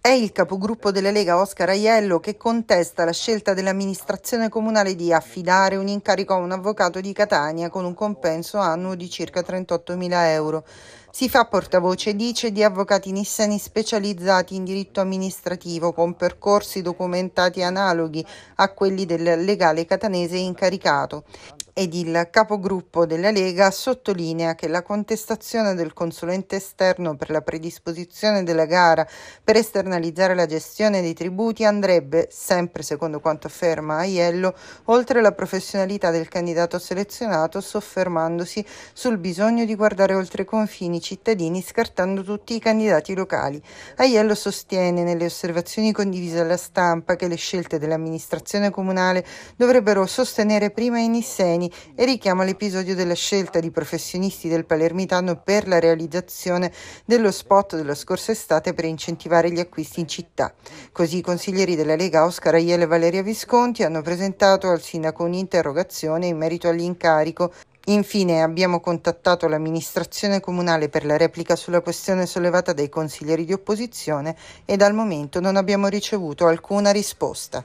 È il capogruppo della Lega Oscar Aiello che contesta la scelta dell'amministrazione comunale di affidare un incarico a un avvocato di Catania con un compenso annuo di circa 38.000 euro. Si fa portavoce, dice, di avvocati nissani specializzati in diritto amministrativo con percorsi documentati analoghi a quelli del legale catanese incaricato ed il capogruppo della Lega sottolinea che la contestazione del consulente esterno per la predisposizione della gara per esternalizzare la gestione dei tributi andrebbe, sempre secondo quanto afferma Aiello, oltre la professionalità del candidato selezionato, soffermandosi sul bisogno di guardare oltre i confini cittadini scartando tutti i candidati locali. Aiello sostiene nelle osservazioni condivise alla stampa che le scelte dell'amministrazione comunale dovrebbero sostenere prima i nisseni e richiama l'episodio della scelta di professionisti del Palermitano per la realizzazione dello spot della scorsa estate per incentivare gli acquisti in città. Così i consiglieri della Lega Oscar Aiele e Valeria Visconti hanno presentato al sindaco un'interrogazione in merito all'incarico Infine abbiamo contattato l'amministrazione comunale per la replica sulla questione sollevata dai consiglieri di opposizione e dal momento non abbiamo ricevuto alcuna risposta.